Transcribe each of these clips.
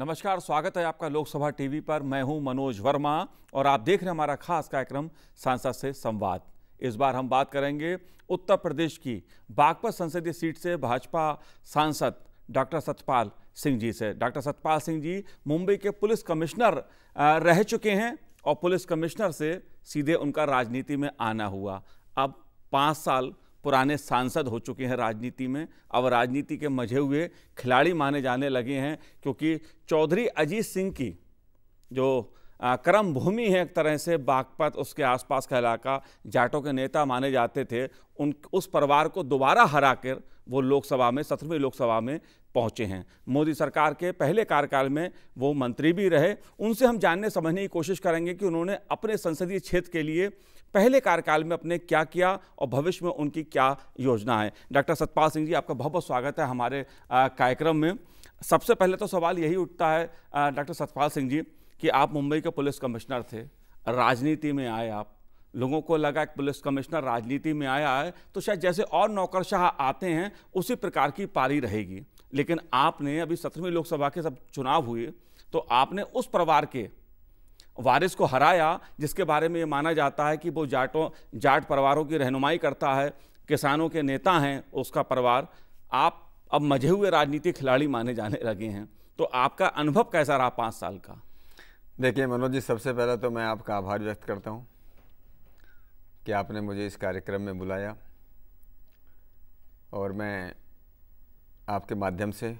नमस्कार स्वागत है आपका लोकसभा टीवी पर मैं हूं मनोज वर्मा और आप देख रहे हैं हमारा खास कार्यक्रम सांसद से संवाद इस बार हम बात करेंगे उत्तर प्रदेश की बागपत संसदीय सीट से भाजपा सांसद डॉक्टर सतपाल सिंह जी से डॉक्टर सतपाल सिंह जी मुंबई के पुलिस कमिश्नर रह चुके हैं और पुलिस कमिश्नर से सीधे उनका राजनीति में आना हुआ अब पाँच साल पुराने सांसद हो चुके हैं राजनीति में अब राजनीति के मझे हुए खिलाड़ी माने जाने लगे हैं क्योंकि चौधरी अजीत सिंह की जो कर्म भूमि है एक तरह से बागपत उसके आसपास का इलाका जाटों के नेता माने जाते थे उन उस परिवार को दोबारा हरा कर वो लोकसभा में सत्रहवीं लोकसभा में पहुंचे हैं मोदी सरकार के पहले कार्यकाल में वो मंत्री भी रहे उनसे हम जानने समझने की कोशिश करेंगे कि उन्होंने अपने संसदीय क्षेत्र के लिए पहले कार्यकाल में अपने क्या किया और भविष्य में उनकी क्या योजना है डॉक्टर सतपाल सिंह जी आपका बहुत बहुत स्वागत है हमारे कार्यक्रम में सबसे पहले तो सवाल यही उठता है डॉक्टर सतपाल सिंह जी कि आप मुंबई के पुलिस कमिश्नर थे राजनीति में आए आप लोगों को लगा कि पुलिस कमिश्नर राजनीति में आया है तो शायद जैसे और नौकरशाह आते हैं उसी प्रकार की पारी रहेगी लेकिन आपने अभी सत्रहवीं लोकसभा के सब चुनाव हुए तो आपने उस परिवार के वारिस को हराया जिसके बारे में ये माना जाता है कि वो जाटों जाट परिवारों की रहनुमाई करता है किसानों के नेता हैं उसका परिवार आप अब मजे हुए राजनीतिक खिलाड़ी माने जाने लगे हैं तो आपका अनुभव कैसा रहा पाँच साल का देखिए मनोज जी सबसे पहले तो मैं आपका आभार व्यक्त करता हूँ कि आपने मुझे इस कार्यक्रम में बुलाया और मैं आपके माध्यम से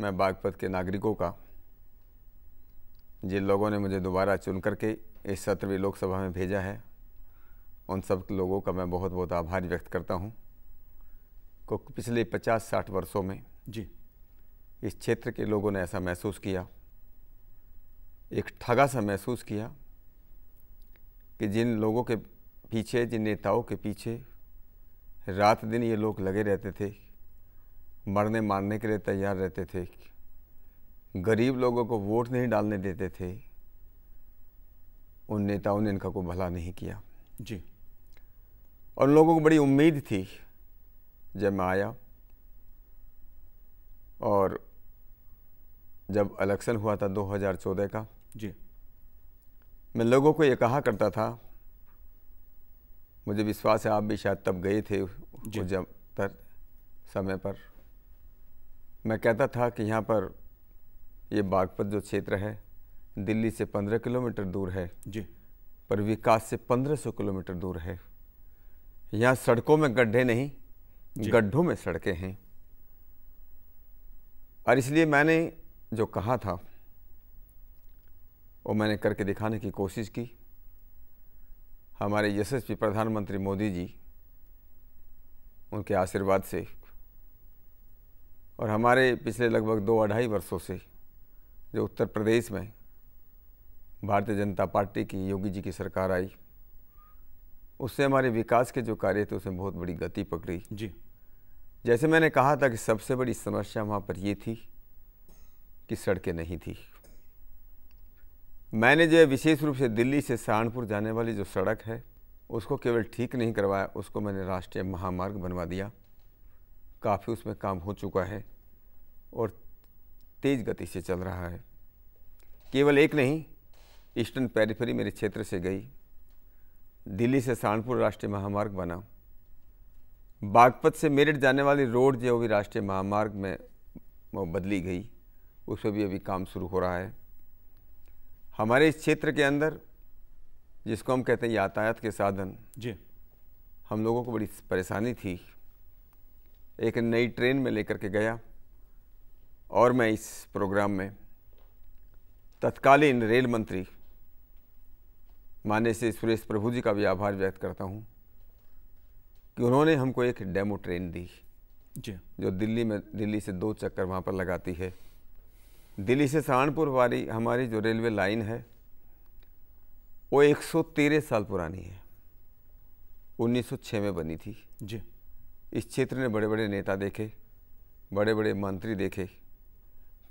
मैं बागपत के नागरिकों का जिन लोगों ने मुझे दोबारा चुन करके इस सत्रहवीं लोकसभा में भेजा है उन सब लोगों का मैं बहुत बहुत आभार व्यक्त करता हूँ को पिछले 50-60 वर्षों में जी इस क्षेत्र के लोगों ने ऐसा महसूस किया एक ठगा सा महसूस किया कि जिन लोगों के पीछे जिन नेताओं के पीछे रात दिन ये लोग लगे रहते थे मरने मारने के लिए तैयार रहते थे गरीब लोगों को वोट नहीं डालने देते थे उन नेताओं ने इनका कोई भला नहीं किया जी और लोगों को बड़ी उम्मीद थी जब मैं आया और जब इलेक्शन हुआ था 2014 का जी मैं लोगों को ये कहा करता था मुझे विश्वास है आप भी शायद तब गए थे जब तक समय पर मैं कहता था कि यहाँ पर ये बागपत जो क्षेत्र है दिल्ली से पंद्रह किलोमीटर दूर है जी पर विकास से पंद्रह सौ किलोमीटर दूर है यहाँ सड़कों में गड्ढे नहीं गड्ढों में सड़कें हैं और इसलिए मैंने जो कहा था वो मैंने करके दिखाने की कोशिश की हमारे यशस्वी प्रधानमंत्री मोदी जी उनके आशीर्वाद से और हमारे पिछले लगभग दो अढ़ाई वर्षों से जो उत्तर प्रदेश में भारतीय जनता पार्टी की योगी जी की सरकार आई उससे हमारे विकास के जो कार्य थे उसमें बहुत बड़ी गति पकड़ी जी जैसे मैंने कहा था कि सबसे बड़ी समस्या वहाँ पर ये थी कि सड़कें नहीं थी मैंने जो है विशेष रूप से दिल्ली से सहारनपुर जाने वाली जो सड़क है उसको केवल ठीक नहीं करवाया उसको मैंने राष्ट्रीय महामार्ग बनवा दिया काफ़ी उसमें काम हो चुका है और तेज गति से चल रहा है केवल एक नहीं ईस्टर्न पेरिफेरी मेरे क्षेत्र से गई दिल्ली से सहारनपुर राष्ट्रीय महामार्ग बना बागपत से मेरठ जाने वाली रोड जो भी राष्ट्रीय महामार्ग में बदली गई उस पर भी अभी काम शुरू हो रहा है हमारे इस क्षेत्र के अंदर जिसको हम कहते हैं यातायात के साधन जी हम लोगों को बड़ी परेशानी थी एक नई ट्रेन में लेकर के गया और मैं इस प्रोग्राम में तत्कालीन रेल मंत्री माने से सुरेश प्रभु जी का भी आभार व्यक्त करता हूँ कि उन्होंने हमको एक डेमो ट्रेन दी जी जो दिल्ली में दिल्ली से दो चक्कर वहाँ पर लगाती है दिल्ली से सहारनपुर वाली हमारी जो रेलवे लाइन है वो 113 साल पुरानी है 1906 में बनी थी जी इस क्षेत्र ने बड़े बड़े नेता देखे बड़े बड़े मंत्री देखे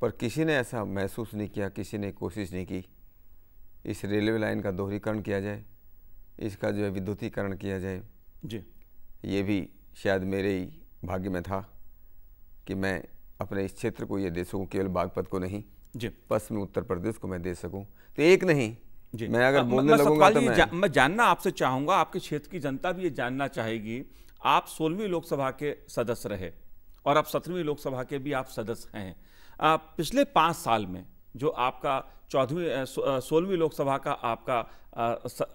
पर किसी ने ऐसा महसूस नहीं किया किसी ने कोशिश नहीं की इस रेलवे लाइन का दोहरीकरण किया जाए इसका जो है विद्युतीकरण किया जाए जी ये भी शायद मेरे ही भाग्य में था कि मैं अपने इस क्षेत्र को ये दे सकूँ केवल बागपत को नहीं जी पश्चिम उत्तर प्रदेश को मैं दे सकूँ तो एक नहीं जी मैं अगर बोलने लगूंगा तो मैं जा, मैं जानना आपसे चाहूँगा आपके क्षेत्र की जनता भी ये जानना चाहेगी आप सोलहवीं लोकसभा के सदस्य रहे और आप सत्रहवीं लोकसभा के भी आप सदस्य हैं पिछले पाँच साल में जो आपका चौदहवीं सोलहवीं लोकसभा का आपका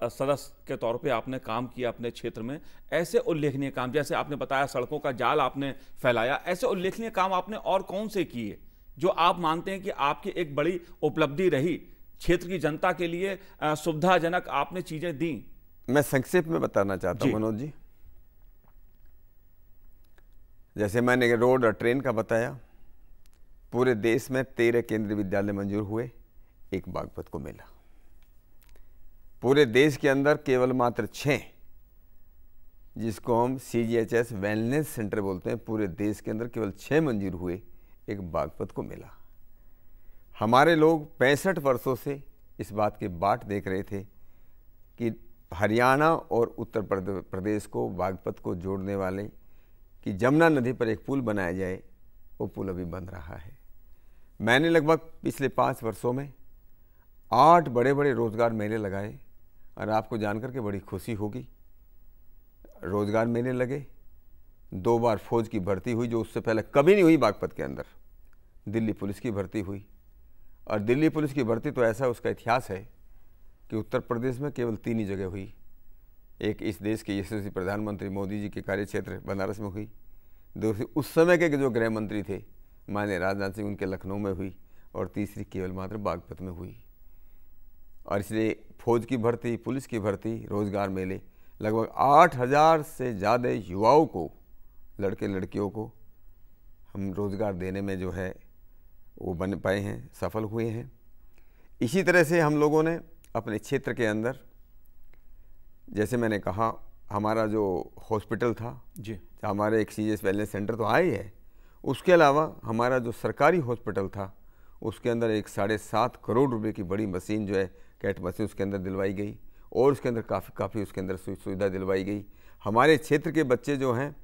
सदस्य के तौर पे आपने काम किया अपने क्षेत्र में ऐसे उल्लेखनीय काम जैसे आपने बताया सड़कों का जाल आपने फैलाया ऐसे उल्लेखनीय काम आपने और कौन से किए जो आप मानते हैं कि आपकी एक बड़ी उपलब्धि रही क्षेत्र की जनता के लिए सुविधाजनक आपने चीजें दी मैं संक्षेप में बताना चाहता हूँ मनोज जी जैसे मैंने रोड और ट्रेन का बताया पूरे देश में तेरह केंद्रीय विद्यालय मंजूर हुए एक बागपत को मिला पूरे देश के अंदर केवल मात्र छः जिसको हम C G H S wellness centre बोलते हैं पूरे देश के अंदर केवल छः मंजूर हुए एक बागपत को मिला हमारे लोग पैंसठ वर्षों से इस बात की बाट देख रहे थे कि हरियाणा और उत्तर प्रदेश को बागपत को जोड़ने वाले कि जमुना नदी पर एक पुल बनाया जाए वो पुल अभी बन रहा है मैंने लगभग पिछले पाँच वर्षों में आठ बड़े बड़े रोज़गार मेले लगाए और आपको जानकर के बड़ी खुशी होगी रोज़गार मेले लगे दो बार फौज की भर्ती हुई जो उससे पहले कभी नहीं हुई बागपत के अंदर दिल्ली पुलिस की भर्ती हुई और दिल्ली पुलिस की भर्ती तो ऐसा उसका इतिहास है कि उत्तर प्रदेश में केवल तीन ही जगह हुई एक इस देश के यशस्वी प्रधानमंत्री मोदी जी के कार्य क्षेत्र बनारस में हुई दूसरी उस समय के जो गृह मंत्री थे माने राजनाथ सिंह उनके लखनऊ में हुई और तीसरी केवल मात्र बागपत में हुई और इसलिए फौज की भर्ती पुलिस की भर्ती रोजगार मेले लगभग आठ हज़ार से ज़्यादा युवाओं को लड़के लड़कियों को हम रोज़गार देने में जो है वो बन पाए हैं सफल हुए हैं इसी तरह से हम लोगों ने अपने क्षेत्र के अंदर जैसे मैंने कहा हमारा जो हॉस्पिटल था जी हमारे एक सी वेलनेस सेंटर तो आया ही है उसके अलावा हमारा जो सरकारी हॉस्पिटल था उसके अंदर एक साढ़े सात करोड़ रुपए की बड़ी मशीन जो है कैट मशीन उसके अंदर दिलवाई गई और उसके अंदर काफ़ी काफ़ी उसके अंदर सुविधा दिलवाई गई हमारे क्षेत्र के बच्चे जो हैं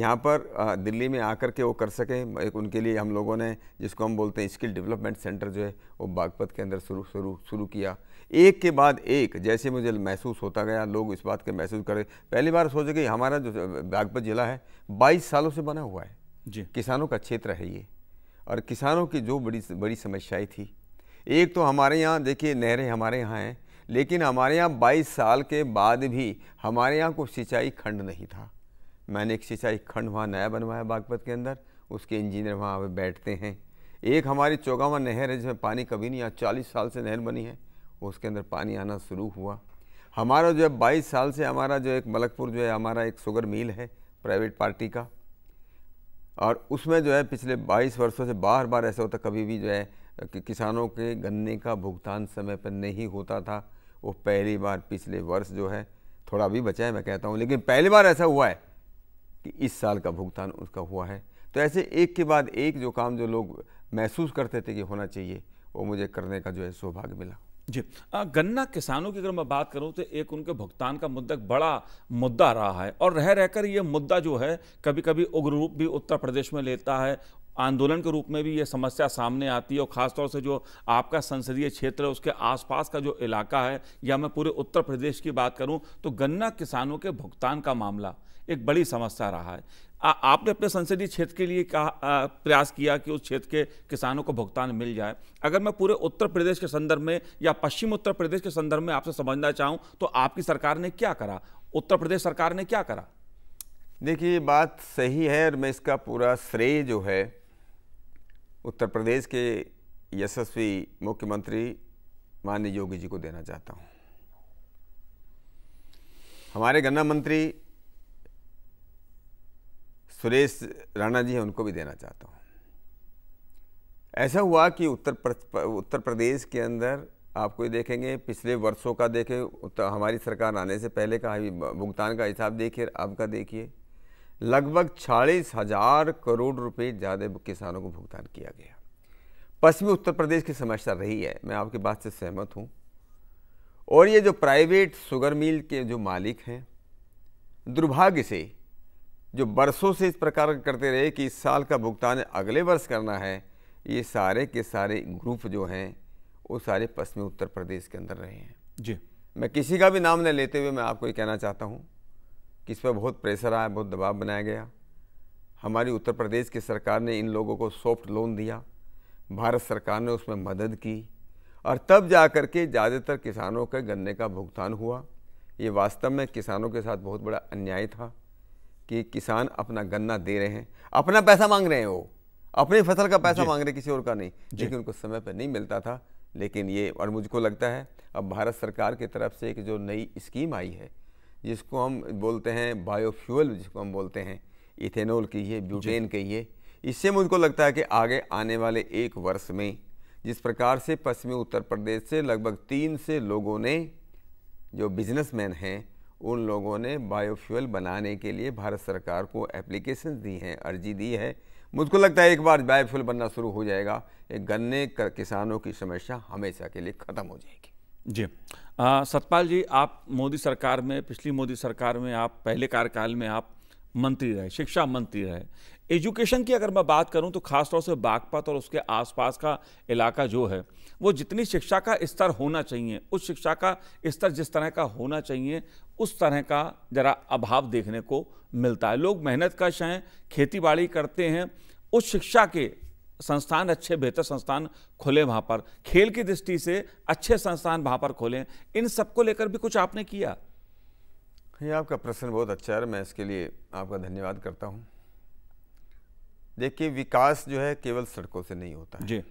यहाँ पर दिल्ली में आकर के वो कर सकें एक उनके लिए हम लोगों ने जिसको हम बोलते हैं स्किल डेवलपमेंट सेंटर जो है वो बागपत के अंदर शुरू शुरू शुरू किया एक के बाद एक जैसे मुझे महसूस होता गया लोग इस बात के महसूस करें पहली बार सोचे कि हमारा जो बागपत ज़िला है बाईस सालों से बना हुआ है जी किसानों का क्षेत्र है ये और किसानों की जो बड़ी बड़ी समस्याएँ थी एक तो हमारे यहाँ देखिए नहरें हमारे यहाँ हैं लेकिन हमारे यहाँ बाईस साल के बाद भी हमारे यहाँ को सिंचाई खंड नहीं था मैंने एक सिंचाई खंड वहाँ नया बनवाया बागपत के अंदर उसके इंजीनियर वहाँ बैठते हैं एक हमारी चौगावा नहर है जिसमें पानी कभी नहीं आया चालीस साल से नहर बनी है उसके अंदर पानी आना शुरू हुआ हमारा जो है बाईस साल से हमारा जो एक मलकपुर जो है हमारा एक शुगर मिल है प्राइवेट पार्टी का और उसमें जो है पिछले 22 वर्षों से बार बार ऐसा होता कभी भी जो है कि किसानों के गन्ने का भुगतान समय पर नहीं होता था वो पहली बार पिछले वर्ष जो है थोड़ा भी बचा है मैं कहता हूँ लेकिन पहली बार ऐसा हुआ है कि इस साल का भुगतान उसका हुआ है तो ऐसे एक के बाद एक जो काम जो लोग महसूस करते थे कि होना चाहिए वो मुझे करने का जो है सौभाग्य मिला जी गन्ना किसानों की अगर मैं बात करूं तो एक उनके भुगतान का मुद्दा बड़ा मुद्दा रहा है और रह रहकर ये मुद्दा जो है कभी कभी उग्र रूप भी उत्तर प्रदेश में लेता है आंदोलन के रूप में भी ये समस्या सामने आती है और ख़ासतौर से जो आपका संसदीय क्षेत्र है उसके आसपास का जो इलाका है या मैं पूरे उत्तर प्रदेश की बात करूं तो गन्ना किसानों के भुगतान का मामला एक बड़ी समस्या रहा है आ, आपने अपने संसदीय क्षेत्र के लिए कहा प्रयास किया कि उस क्षेत्र के किसानों को भुगतान मिल जाए अगर मैं पूरे उत्तर प्रदेश के संदर्भ में या पश्चिम उत्तर प्रदेश के संदर्भ में आपसे समझना चाहूँ तो आपकी सरकार ने क्या करा उत्तर प्रदेश सरकार ने क्या करा देखिए बात सही है और मैं इसका पूरा श्रेय जो है उत्तर प्रदेश के यशस्वी मुख्यमंत्री माननीय योगी जी को देना चाहता हूँ हमारे गन्ना मंत्री सुरेश राणा जी हैं उनको भी देना चाहता हूँ ऐसा हुआ कि उत्तर प्र, उत्तर प्रदेश के अंदर आपको देखेंगे पिछले वर्षों का देखें हमारी सरकार आने से पहले का भुगतान का हिसाब देखिए अब का देखिए लगभग छियालीस हजार करोड़ रुपए ज़्यादा किसानों को भुगतान किया गया पश्चिमी उत्तर प्रदेश की समस्या रही है मैं आपकी बात से सहमत हूँ और ये जो प्राइवेट शुगर मिल के जो मालिक हैं दुर्भाग्य से जो बरसों से इस प्रकार करते रहे कि इस साल का भुगतान अगले वर्ष करना है ये सारे के सारे ग्रुप जो हैं वो सारे पश्चिमी उत्तर प्रदेश के अंदर रहे हैं जी मैं किसी का भी नाम न लेते हुए मैं आपको ये कहना चाहता हूँ कि इस पर बहुत प्रेशर आया बहुत दबाव बनाया गया हमारी उत्तर प्रदेश की सरकार ने इन लोगों को सॉफ्ट लोन दिया भारत सरकार ने उसमें मदद की और तब जा कर के ज़्यादातर किसानों के गन्ने का भुगतान हुआ ये वास्तव में किसानों के साथ बहुत बड़ा अन्याय था कि किसान अपना गन्ना दे रहे हैं अपना पैसा मांग रहे हैं वो अपनी फसल का पैसा मांग रहे किसी और का नहीं लेकिन उनको समय पर नहीं मिलता था लेकिन ये और मुझको लगता है अब भारत सरकार की तरफ से एक जो नई स्कीम आई है जिसको हम बोलते हैं बायोफ्यूल जिसको हम बोलते हैं इथेनॉल कहिए ब्यूटेन कहिए इससे मुझको लगता है कि आगे आने वाले एक वर्ष में जिस प्रकार से पश्चिमी उत्तर प्रदेश से लगभग तीन से लोगों ने जो बिजनेसमैन हैं उन लोगों ने बायोफ्यूल बनाने के लिए भारत सरकार को एप्लीकेशन दी हैं अर्जी दी है मुझको लगता है एक बार बायोफ्यूल बनना शुरू हो जाएगा एक गन्ने किसानों की समस्या हमेशा के लिए ख़त्म हो जाएगी जी आ, सतपाल जी आप मोदी सरकार में पिछली मोदी सरकार में आप पहले कार्यकाल में आप मंत्री रहे शिक्षा मंत्री रहे एजुकेशन की अगर मैं बात करूं तो खासतौर से बागपत और उसके आसपास का इलाका जो है वो जितनी शिक्षा का स्तर होना चाहिए उस शिक्षा का स्तर जिस तरह का होना चाहिए उस तरह का ज़रा अभाव देखने को मिलता है लोग मेहनत कश हैं खेती बाड़ी करते हैं उस शिक्षा के संस्थान अच्छे बेहतर संस्थान खोले वहाँ पर खेल की दृष्टि से अच्छे संस्थान वहाँ पर खोलें इन सबको लेकर भी कुछ आपने किया ये आपका प्रश्न बहुत अच्छा है मैं इसके लिए आपका धन्यवाद करता हूँ देखिए विकास जो है केवल सड़कों से नहीं होता जी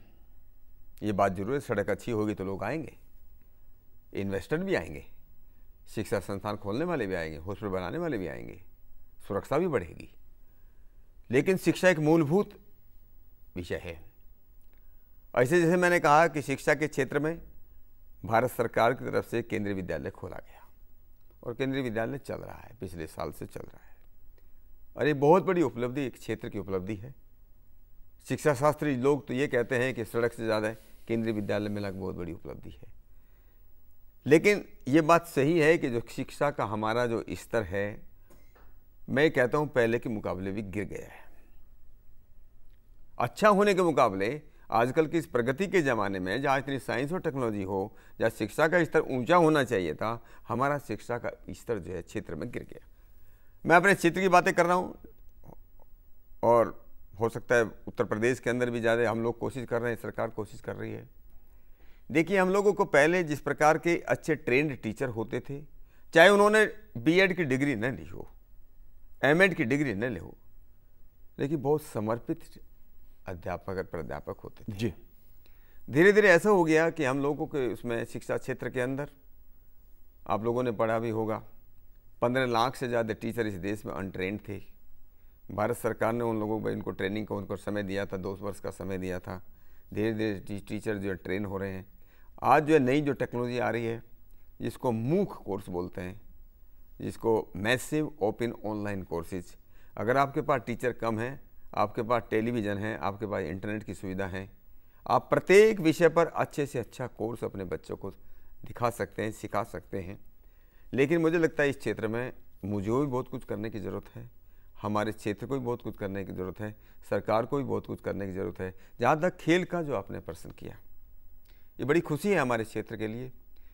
ये बात जरूर है सड़क अच्छी होगी तो लोग आएंगे इन्वेस्टर भी आएंगे शिक्षा संस्थान खोलने वाले भी आएंगे हॉस्पिटल बनाने वाले भी आएंगे सुरक्षा भी बढ़ेगी लेकिन शिक्षा एक मूलभूत विषय है ऐसे जैसे मैंने कहा कि शिक्षा के क्षेत्र में भारत सरकार की तरफ से केंद्रीय विद्यालय खोला गया और केंद्रीय विद्यालय चल रहा है पिछले साल से चल रहा है और ये बहुत बड़ी उपलब्धि एक क्षेत्र की उपलब्धि है शिक्षा शास्त्री लोग तो ये कहते हैं कि सड़क से ज़्यादा केंद्रीय विद्यालय में लगभग बहुत बड़ी उपलब्धि है लेकिन ये बात सही है कि जो शिक्षा का हमारा जो स्तर है मैं कहता हूँ पहले के मुकाबले भी गिर गया है अच्छा होने के मुकाबले आजकल की इस प्रगति के ज़माने में जहाँ इतनी साइंस और टेक्नोलॉजी हो जहाँ शिक्षा का स्तर ऊंचा होना चाहिए था हमारा शिक्षा का स्तर जो है क्षेत्र में गिर गया मैं अपने क्षेत्र की बातें कर रहा हूँ और हो सकता है उत्तर प्रदेश के अंदर भी ज़्यादा हम लोग कोशिश कर रहे हैं सरकार कोशिश कर रही है देखिए हम लोगों को पहले जिस प्रकार के अच्छे ट्रेंड टीचर होते थे चाहे उन्होंने बीएड की डिग्री न ली हो एमएड की डिग्री न ली हो लेकिन बहुत समर्पित अध्यापक और प्राध्यापक होते थे जी धीरे धीरे ऐसा हो गया कि हम लोगों के उसमें शिक्षा क्षेत्र के अंदर आप लोगों ने पढ़ा भी होगा पंद्रह लाख से ज़्यादा टीचर इस देश में अनट्रेंड थे भारत सरकार ने उन लोगों को इनको ट्रेनिंग को उनको समय दिया था दो वर्ष का समय दिया था धीरे धीरे टीचर जो है ट्रेन हो रहे हैं आज जो है नई जो टेक्नोलॉजी आ रही है जिसको मूख कोर्स बोलते हैं जिसको मैसिव ओपन ऑनलाइन कोर्सेज अगर आपके पास टीचर कम हैं आपके पास टेलीविज़न है आपके पास इंटरनेट की सुविधा है आप प्रत्येक विषय पर अच्छे से अच्छा कोर्स अपने बच्चों को दिखा सकते हैं सिखा सकते हैं लेकिन मुझे लगता है इस क्षेत्र में मुझे भी बहुत कुछ करने की ज़रूरत है हमारे क्षेत्र को भी बहुत कुछ करने की ज़रूरत है सरकार को भी बहुत कुछ करने की ज़रूरत है जहाँ तक खेल का जो आपने प्रश्न किया ये बड़ी खुशी है हमारे क्षेत्र के लिए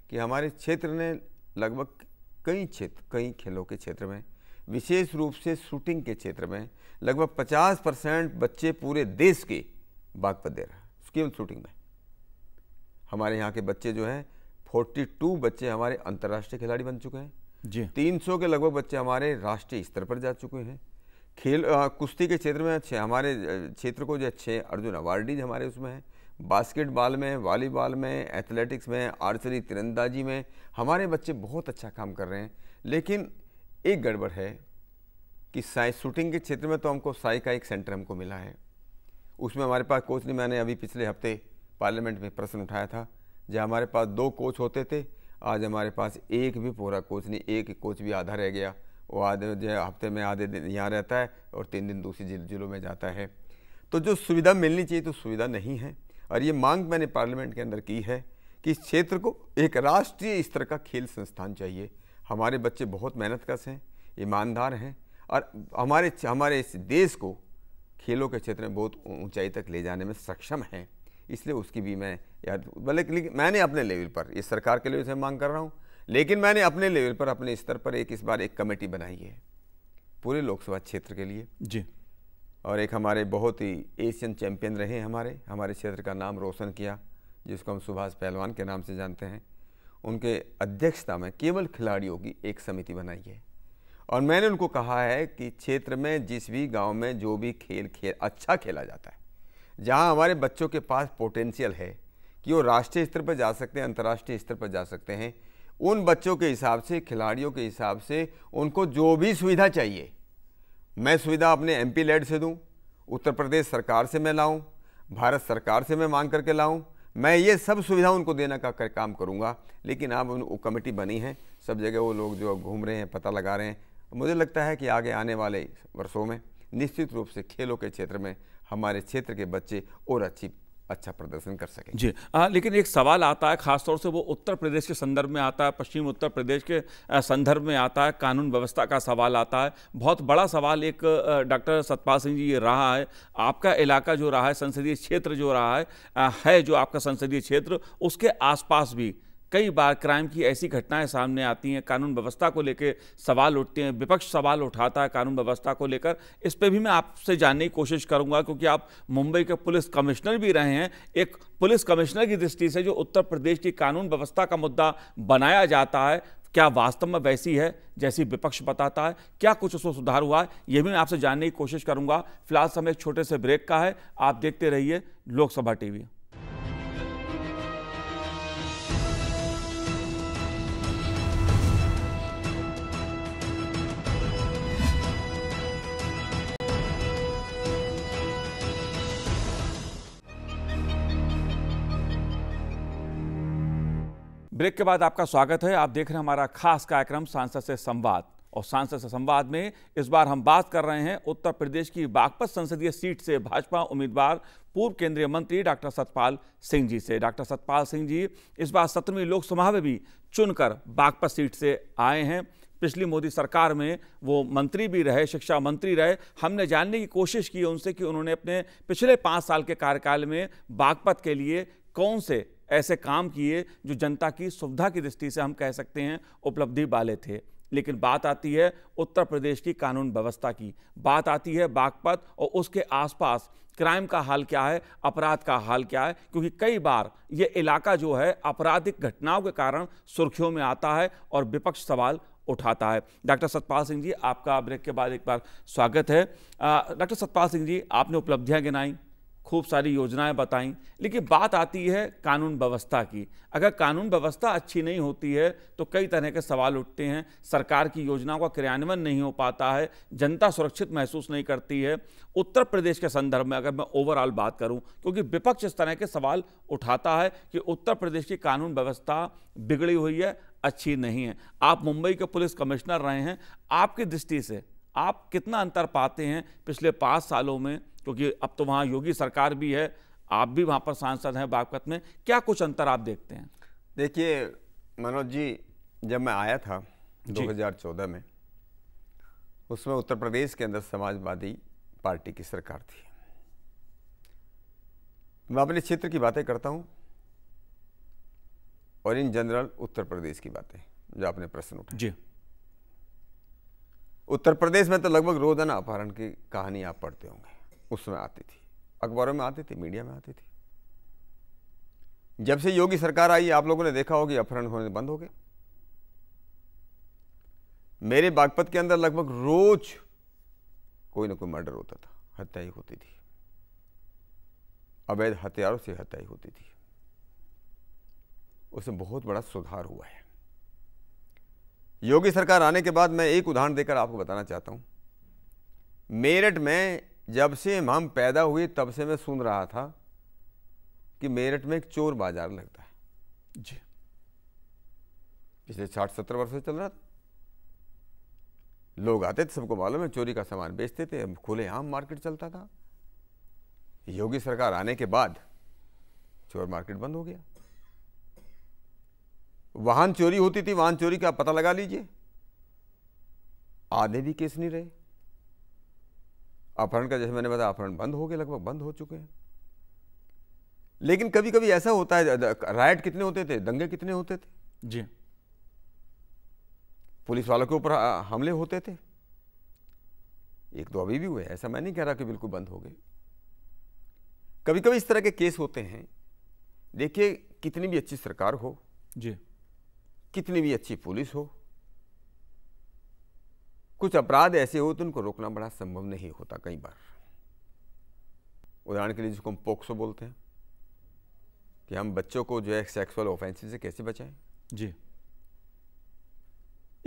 कि हमारे क्षेत्र ने लगभग कई क्षेत्र कई खेलों के क्षेत्र में विशेष रूप से शूटिंग के क्षेत्र में लगभग 50 परसेंट बच्चे पूरे देश के बागपत दे रहा है केवल शूटिंग में हमारे यहाँ के बच्चे जो हैं 42 बच्चे हमारे अंतर्राष्ट्रीय खिलाड़ी बन चुके हैं जी 300 के लगभग बच्चे हमारे राष्ट्रीय स्तर पर जा चुके हैं खेल कुश्ती के क्षेत्र में अच्छे हमारे क्षेत्र को जो अच्छे अर्जुन अवार्डीज हमारे उसमें हैं बास्केटबॉल में वॉलीबॉल में एथलेटिक्स में आर्चरी तिरंदाजी में हमारे बच्चे बहुत अच्छा काम कर रहे हैं लेकिन एक गड़बड़ है कि साई शूटिंग के क्षेत्र में तो हमको साई का एक सेंटर हमको मिला है उसमें हमारे पास कोच ने मैंने अभी पिछले हफ्ते पार्लियामेंट में प्रश्न उठाया था जब हमारे पास दो कोच होते थे आज हमारे पास एक भी पूरा कोच नहीं एक कोच भी आधा रह गया वो आधे जो हफ्ते में आधे दिन यहाँ रहता है और तीन दिन दूसरी जिल, जिलों में जाता है तो जो सुविधा मिलनी चाहिए तो सुविधा नहीं है और ये मांग मैंने पार्लियामेंट के अंदर की है कि इस क्षेत्र को एक राष्ट्रीय स्तर का खेल संस्थान चाहिए हमारे बच्चे बहुत मेहनत कश हैं ईमानदार हैं और हमारे हमारे इस देश को खेलों के क्षेत्र में बहुत ऊंचाई तक ले जाने में सक्षम हैं इसलिए उसकी भी मैं यार बल्कि मैंने अपने लेवल पर इस सरकार के लेवल से मांग कर रहा हूँ लेकिन मैंने अपने लेवल पर अपने स्तर पर एक इस बार एक कमेटी बनाई है पूरे लोकसभा क्षेत्र के लिए जी और एक हमारे बहुत ही एशियन चैम्पियन रहे हमारे हमारे क्षेत्र का नाम रोशन किया जिसको हम सुभाष पहलवान के नाम से जानते हैं उनके अध्यक्षता में केवल खिलाड़ियों की एक समिति बनाई है और मैंने उनको कहा है कि क्षेत्र में जिस भी गांव में जो भी खेल खेल अच्छा खेला जाता है जहाँ हमारे बच्चों के पास पोटेंशियल है कि वो राष्ट्रीय स्तर पर जा सकते हैं अंतर्राष्ट्रीय स्तर पर जा सकते हैं उन बच्चों के हिसाब से खिलाड़ियों के हिसाब से उनको जो भी सुविधा चाहिए मैं सुविधा अपने एम पी लेड से दूँ उत्तर प्रदेश सरकार से मैं लाऊँ भारत सरकार से मैं मांग करके लाऊँ मैं ये सब सुविधा उनको देने का कर, काम करूँगा लेकिन अब उन कमेटी बनी है सब जगह वो लोग जो घूम रहे हैं पता लगा रहे हैं मुझे लगता है कि आगे आने वाले वर्षों में निश्चित रूप से खेलों के क्षेत्र में हमारे क्षेत्र के बच्चे और अच्छी अच्छा प्रदर्शन कर सकें जी आ, लेकिन एक सवाल आता है खासतौर से वो उत्तर प्रदेश के संदर्भ में आता है पश्चिम उत्तर प्रदेश के संदर्भ में आता है कानून व्यवस्था का सवाल आता है बहुत बड़ा सवाल एक डॉक्टर सतपाल सिंह जी ये रहा है आपका इलाका जो रहा है संसदीय क्षेत्र जो रहा है है जो आपका संसदीय क्षेत्र उसके आसपास भी कई बार क्राइम की ऐसी घटनाएं सामने आती हैं कानून व्यवस्था को लेकर सवाल उठते हैं विपक्ष सवाल उठाता है कानून व्यवस्था को लेकर इस पर भी मैं आपसे जानने की कोशिश करूंगा क्योंकि आप मुंबई के पुलिस कमिश्नर भी रहे हैं एक पुलिस कमिश्नर की दृष्टि से जो उत्तर प्रदेश की कानून व्यवस्था का मुद्दा बनाया जाता है क्या वास्तव में वैसी है जैसी विपक्ष बताता है क्या कुछ उसमें सुधार हुआ है यह भी मैं आपसे जानने की कोशिश करूंगा फिलहाल समय एक छोटे से ब्रेक का है आप देखते रहिए लोकसभा टीवी ब्रेक के बाद आपका स्वागत है आप देख रहे हैं हमारा खास कार्यक्रम सांसद से संवाद और सांसद से संवाद में इस बार हम बात कर रहे हैं उत्तर प्रदेश की बागपत संसदीय सीट से भाजपा उम्मीदवार पूर्व केंद्रीय मंत्री डॉक्टर सतपाल सिंह जी से डॉक्टर सतपाल सिंह जी इस बार सत्रहवीं लोकसभा में भी चुनकर बागपत सीट से आए हैं पिछली मोदी सरकार में वो मंत्री भी रहे शिक्षा मंत्री रहे हमने जानने की कोशिश की उनसे कि उन्होंने अपने पिछले पाँच साल के कार्यकाल में बागपत के लिए कौन से ऐसे काम किए जो जनता की सुविधा की दृष्टि से हम कह सकते हैं उपलब्धि वाले थे लेकिन बात आती है उत्तर प्रदेश की कानून व्यवस्था की बात आती है बागपत और उसके आसपास क्राइम का हाल क्या है अपराध का हाल क्या है क्योंकि कई बार ये इलाका जो है आपराधिक घटनाओं के कारण सुर्खियों में आता है और विपक्ष सवाल उठाता है डॉक्टर सतपाल सिंह जी आपका ब्रेक के बाद एक बार स्वागत है डॉक्टर सतपाल सिंह जी आपने उपलब्धियां गिनाई खूब सारी योजनाएं बताई लेकिन बात आती है कानून व्यवस्था की अगर कानून व्यवस्था अच्छी नहीं होती है तो कई तरह के सवाल उठते हैं सरकार की योजनाओं का क्रियान्वयन नहीं हो पाता है जनता सुरक्षित महसूस नहीं करती है उत्तर प्रदेश के संदर्भ में अगर मैं ओवरऑल बात करूं क्योंकि विपक्ष इस तरह के सवाल उठाता है कि उत्तर प्रदेश की कानून व्यवस्था बिगड़ी हुई है अच्छी नहीं है आप मुंबई के पुलिस कमिश्नर रहे हैं आपकी दृष्टि से आप कितना अंतर पाते हैं पिछले पाँच सालों में क्योंकि अब तो वहाँ योगी सरकार भी है आप भी वहाँ पर सांसद हैं बागपत में क्या कुछ अंतर आप देखते हैं देखिए मनोज जी जब मैं आया था 2014 में उसमें उत्तर प्रदेश के अंदर समाजवादी पार्टी की सरकार थी मैं अपने क्षेत्र की बातें करता हूँ और इन जनरल उत्तर प्रदेश की बातें जो आपने प्रश्न उठाया जी उत्तर प्रदेश में तो लगभग रोजाना अपहरण की कहानी आप पढ़ते होंगे उसमें आती थी अखबारों में आती थी मीडिया में आती थी जब से योगी सरकार आई आप लोगों ने देखा होगी अपहरण होने बंद हो गए मेरे बागपत के अंदर लगभग रोज कोई ना कोई मर्डर होता था हत्याई होती थी अवैध हथियारों से हत्याई होती थी उसमें बहुत बड़ा सुधार हुआ है योगी सरकार आने के बाद मैं एक उदाहरण देकर आपको बताना चाहता हूँ मेरठ में जब से हम पैदा हुए तब से मैं सुन रहा था कि मेरठ में एक चोर बाजार लगता है जी पिछले साठ सत्तर वर्ष से चल रहा था लोग आते थे सबको मालूम है चोरी का सामान बेचते थे खुले आम मार्केट चलता था योगी सरकार आने के बाद चोर मार्केट बंद हो गया वाहन चोरी होती थी वाहन चोरी का पता लगा लीजिए आधे भी केस नहीं रहे अपहरण का जैसे मैंने बताया अपहरण बंद हो गए लगभग बंद हो चुके हैं लेकिन कभी कभी ऐसा होता है राइट कितने होते थे दंगे कितने होते थे जी पुलिस वालों के ऊपर हमले होते थे एक दो अभी भी हुए ऐसा मैं नहीं कह रहा कि बिल्कुल बंद हो गए कभी कभी इस तरह के केस होते हैं देखिए कितनी भी अच्छी सरकार हो जी कितनी भी अच्छी पुलिस हो कुछ अपराध ऐसे हो तो उनको रोकना बड़ा संभव नहीं होता कई बार उदाहरण के लिए जिसको हम पोक्सो बोलते हैं कि हम बच्चों को जो है सेक्सुअल ऑफेंसिस से कैसे बचाएं जी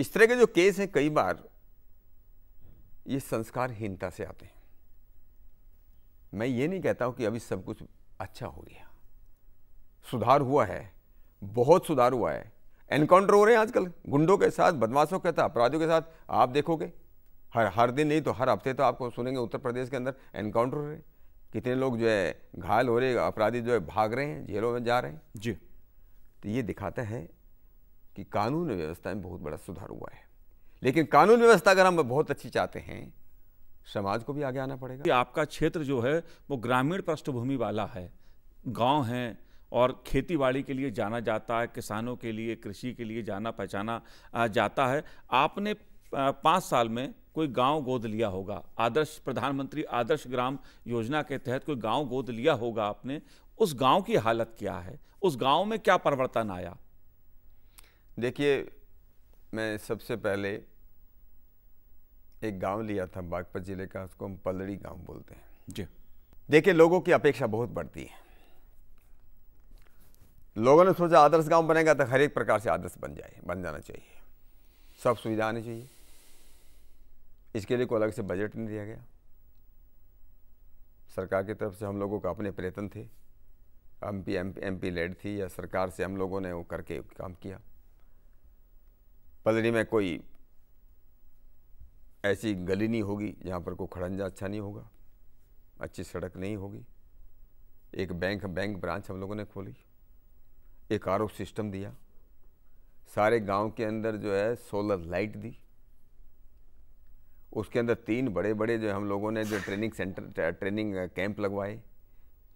इस तरह के जो केस हैं कई बार ये संस्कारहीनता से आते हैं मैं ये नहीं कहता हूं कि अभी सब कुछ अच्छा हो गया सुधार हुआ है बहुत सुधार हुआ है एनकाउंटर हो रहे हैं आजकल गुंडों के साथ बदमाशों के साथ अपराधियों के साथ आप देखोगे हर हर दिन नहीं तो हर हफ्ते तो आपको सुनेंगे उत्तर प्रदेश के अंदर एनकाउंटर हो रहे हैं कितने लोग जो है घायल हो रहे अपराधी जो है भाग रहे हैं जेलों में जा रहे हैं जी तो ये दिखाता है कि कानून व्यवस्था में बहुत बड़ा सुधार हुआ है लेकिन कानून व्यवस्था अगर हम बहुत अच्छी चाहते हैं समाज को भी आगे आना पड़ेगा आपका क्षेत्र जो है वो ग्रामीण पृष्ठभूमि वाला है गांव है और खेती बाड़ी के लिए जाना जाता है किसानों के लिए कृषि के लिए जाना पहचाना जाता है आपने पाँच साल में कोई गांव गोद लिया होगा आदर्श प्रधानमंत्री आदर्श ग्राम योजना के तहत कोई गांव गोद लिया होगा आपने उस गांव की हालत क्या है उस गांव में क्या परिवर्तन आया देखिए मैं सबसे पहले एक गांव लिया था बागपत जिले का उसको हम पलड़ी गांव बोलते हैं जी देखिए लोगों की अपेक्षा बहुत बढ़ती है लोगों ने सोचा आदर्श गांव बनेगा तो हर एक प्रकार से आदर्श बन जाए बन जाना चाहिए सब सुविधा आनी चाहिए इसके लिए कोई अलग से बजट नहीं दिया गया सरकार की तरफ से हम लोगों का अपने प्रयत्न थे M P M M P led थी या सरकार से हम लोगों ने वो करके काम किया पलरी में कोई ऐसी गली नहीं होगी जहाँ पर कोई खड़ंजा अच्छा नहीं होगा अच्छी सड़क नहीं होगी एक बैंक बैंक ब्रांच हम लोगों ने खोली एक आर सिस्टम दिया सारे गांव के अंदर जो है सोलर लाइट दी उसके अंदर तीन बड़े बड़े जो हम लोगों ने जो ट्रेनिंग सेंटर ट्रेनिंग कैंप लगवाए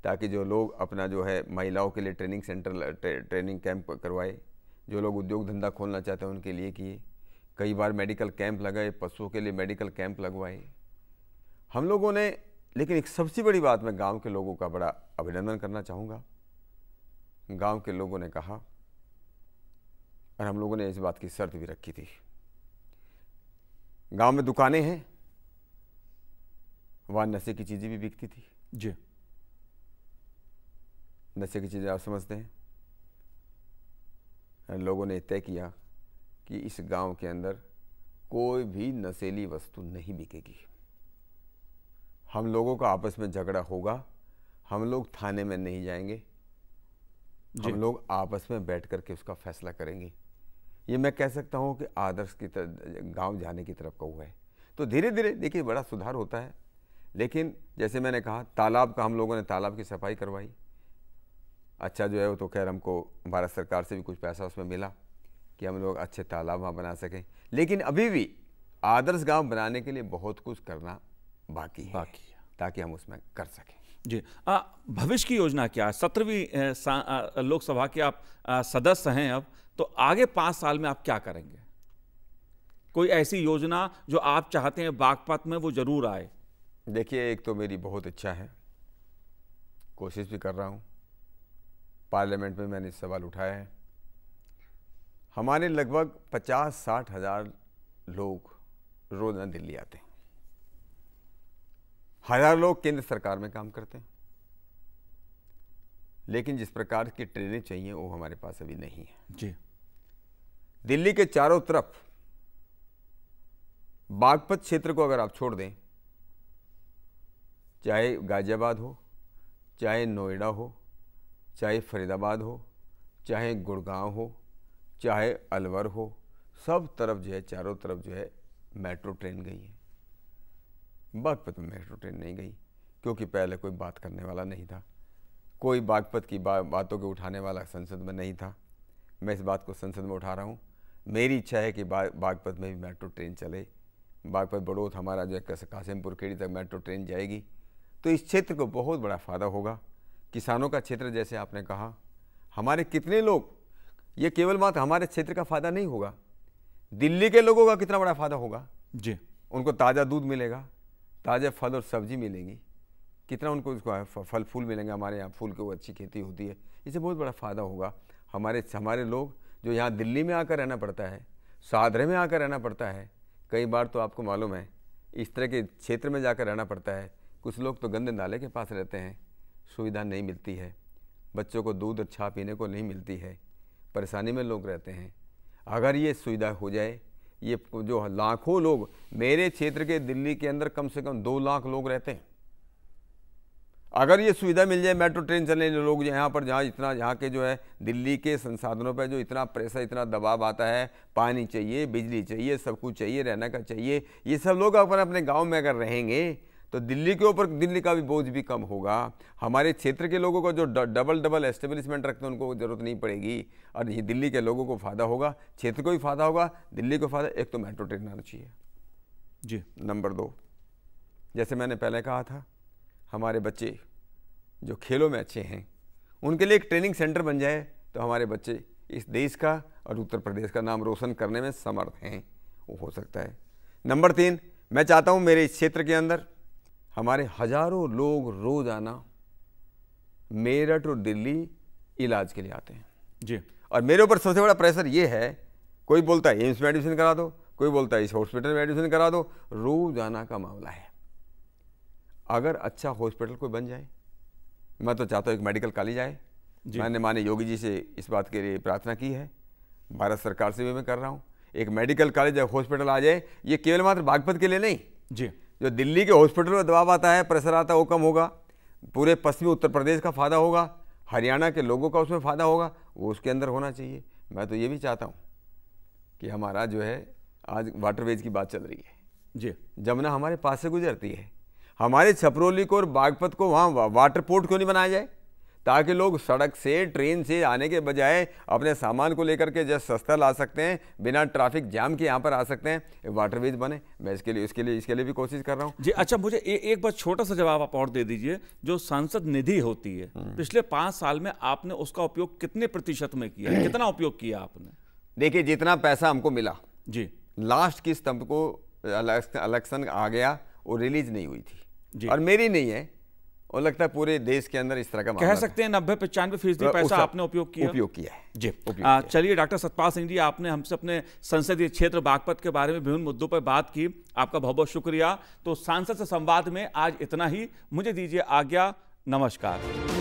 ताकि जो लोग अपना जो है महिलाओं के लिए ट्रेनिंग सेंटर ट्रे, ट्रेनिंग कैंप करवाए जो लोग उद्योग धंधा खोलना चाहते हैं उनके लिए किए कई बार मेडिकल कैंप लगाए पशुओं के लिए मेडिकल कैंप लगवाए हम लोगों ने लेकिन एक सबसे बड़ी बात मैं गांव के लोगों का बड़ा अभिनंदन करना चाहूँगा गांव के लोगों ने कहा और हम लोगों ने इस बात की शर्त भी रखी थी गांव में दुकानें हैं वहाँ नशे की चीज़ें भी बिकती थी जी नशे की चीज़ें आप समझते हैं लोगों ने तय किया कि इस गांव के अंदर कोई भी नशेली वस्तु नहीं बिकेगी हम लोगों का आपस में झगड़ा होगा हम लोग थाने में नहीं जाएंगे हम लोग आपस में बैठ करके उसका फैसला करेंगे ये मैं कह सकता हूँ कि आदर्श की तरफ गाँव जाने की तरफ का हुआ है तो धीरे धीरे देखिए बड़ा सुधार होता है लेकिन जैसे मैंने कहा तालाब का हम लोगों ने तालाब की सफाई करवाई अच्छा जो है वो तो खैर हमको भारत सरकार से भी कुछ पैसा उसमें मिला कि हम लोग अच्छे तालाब वहाँ बना सकें लेकिन अभी भी आदर्श गांव बनाने के लिए बहुत कुछ करना बाकी है बाकी है। ताकि हम उसमें कर सकें जी भविष्य की योजना क्या है सत्रहवीं लोकसभा के आप आ, सदस्य हैं अब तो आगे पाँच साल में आप क्या करेंगे कोई ऐसी योजना जो आप चाहते हैं बागपत में वो ज़रूर आए देखिए एक तो मेरी बहुत इच्छा है कोशिश भी कर रहा हूँ पार्लियामेंट में मैंने सवाल उठाया है हमारे लगभग पचास साठ हज़ार लोग रोज़ाना दिल्ली आते हैं हज़ार लोग केंद्र सरकार में काम करते हैं लेकिन जिस प्रकार की ट्रेनें चाहिए वो हमारे पास अभी नहीं है जी दिल्ली के चारों तरफ बागपत क्षेत्र को अगर आप छोड़ दें चाहे गाजियाबाद हो चाहे नोएडा हो चाहे फरीदाबाद हो चाहे गुड़गांव हो चाहे अलवर हो सब तरफ जो है चारों तरफ जो है मेट्रो ट्रेन गई है बागपत में मेट्रो ट्रेन नहीं गई क्योंकि पहले कोई बात करने वाला नहीं था कोई बागपत की बा, बातों को उठाने वाला संसद में नहीं था मैं इस बात को संसद में उठा रहा हूँ मेरी इच्छा है कि बा, बागपत में भी मेट्रो ट्रेन चले बागपत बड़ोत हमारा जो है कासिमपुर खेड़ी तक मेट्रो ट्रेन जाएगी तो इस क्षेत्र को बहुत बड़ा फ़ायदा होगा किसानों का क्षेत्र जैसे आपने कहा हमारे कितने लोग ये केवल मात्र हमारे क्षेत्र का फ़ायदा नहीं होगा दिल्ली के लोगों का कितना बड़ा फ़ायदा होगा जी उनको ताज़ा दूध मिलेगा ताज़ा फल और सब्जी मिलेगी कितना उनको उसको फल फूल मिलेंगे हमारे यहाँ फूल की वो अच्छी खेती होती है इससे बहुत बड़ा फ़ायदा होगा हमारे हमारे लोग जो यहाँ दिल्ली में आकर रहना पड़ता है सादरे में आकर रहना पड़ता है कई बार तो आपको मालूम है इस तरह के क्षेत्र में जाकर रहना पड़ता है कुछ लोग तो गंदे नाले के पास रहते हैं सुविधा नहीं मिलती है बच्चों को दूध और छा पीने को नहीं मिलती है परेशानी में लोग रहते हैं अगर ये सुविधा हो जाए ये जो लाखों लोग मेरे क्षेत्र के दिल्ली के अंदर कम से कम दो लाख लोग रहते हैं अगर ये सुविधा मिल जाए मेट्रो ट्रेन चलने जो लोग यहाँ पर जहाँ इतना यहाँ के जो है दिल्ली के संसाधनों पर जो इतना प्रेशर इतना दबाव आता है पानी चाहिए बिजली चाहिए सब कुछ चाहिए रहना का चाहिए ये सब लोग अपने अपने गाँव में अगर रहेंगे तो दिल्ली के ऊपर दिल्ली का भी बोझ भी कम होगा हमारे क्षेत्र के लोगों का जो डबल डबल एस्टेब्लिशमेंट रखते हैं उनको ज़रूरत नहीं पड़ेगी और ये दिल्ली के लोगों को फ़ायदा होगा क्षेत्र को भी फ़ायदा होगा दिल्ली को फ़ायदा एक तो मेट्रो ट्रेन आना चाहिए जी नंबर दो जैसे मैंने पहले कहा था हमारे बच्चे जो खेलों में अच्छे हैं उनके लिए एक ट्रेनिंग सेंटर बन जाए तो हमारे बच्चे इस देश का और उत्तर प्रदेश का नाम रोशन करने में समर्थ हैं वो हो सकता है नंबर तीन मैं चाहता हूँ मेरे इस क्षेत्र के अंदर हमारे हजारों लोग रोज़ाना मेरठ और दिल्ली इलाज के लिए आते हैं जी और मेरे ऊपर सबसे बड़ा प्रेशर ये है कोई बोलता है एम्स में एडमिशन करा दो कोई बोलता है इस हॉस्पिटल में एडमिशन करा दो रोज़ाना का मामला है अगर अच्छा हॉस्पिटल कोई बन जाए मैं तो चाहता हूँ एक मेडिकल कॉलेज आए मैंने माने योगी जी से इस बात के लिए प्रार्थना की है भारत सरकार से भी मैं कर रहा हूँ एक मेडिकल कॉलेज हॉस्पिटल आ जाए ये केवल मात्र बागपत के लिए नहीं जी जो दिल्ली के हॉस्पिटल में दबाव आता है प्रेशर आता है वो कम होगा पूरे पश्चिमी उत्तर प्रदेश का फ़ायदा होगा हरियाणा के लोगों का उसमें फ़ायदा होगा वो उसके अंदर होना चाहिए मैं तो ये भी चाहता हूँ कि हमारा जो है आज वाटरवेज की बात चल रही है जी जमुना हमारे पास से गुजरती है हमारे छपरौली को और बागपत को वहाँ वाटर पोर्ट क्यों नहीं बनाया जाए ताकि लोग सड़क से ट्रेन से आने के बजाय अपने सामान को लेकर के जस्ट सस्ता ला सकते हैं बिना ट्रैफिक जाम के यहाँ पर आ सकते हैं वाटरवेज बने मैं इसके लिए इसके लिए इसके लिए भी कोशिश कर रहा हूँ जी अच्छा मुझे ए, एक बार छोटा सा जवाब आप और दे दीजिए जो सांसद निधि होती है हम्म। पिछले पाँच साल में आपने उसका उपयोग कितने प्रतिशत में किया कितना उपयोग किया आपने देखिए जितना पैसा हमको मिला जी लास्ट किस्त हमको इलेक्शन आ गया वो रिलीज नहीं हुई थी और मेरी नहीं है और लगता है पूरे देश के अंदर इस तरह का कह सकते हैं नब्बे पचानवे फीसदी तो पैसा आपने उपयोग किया उपयोग किया है जी चलिए डॉक्टर सतपाल सिंह जी आपने हमसे अपने संसदीय क्षेत्र बागपत के बारे में विभिन्न मुद्दों पर बात की आपका बहुत बहुत शुक्रिया तो सांसद से संवाद में आज इतना ही मुझे दीजिए आज्ञा नमस्कार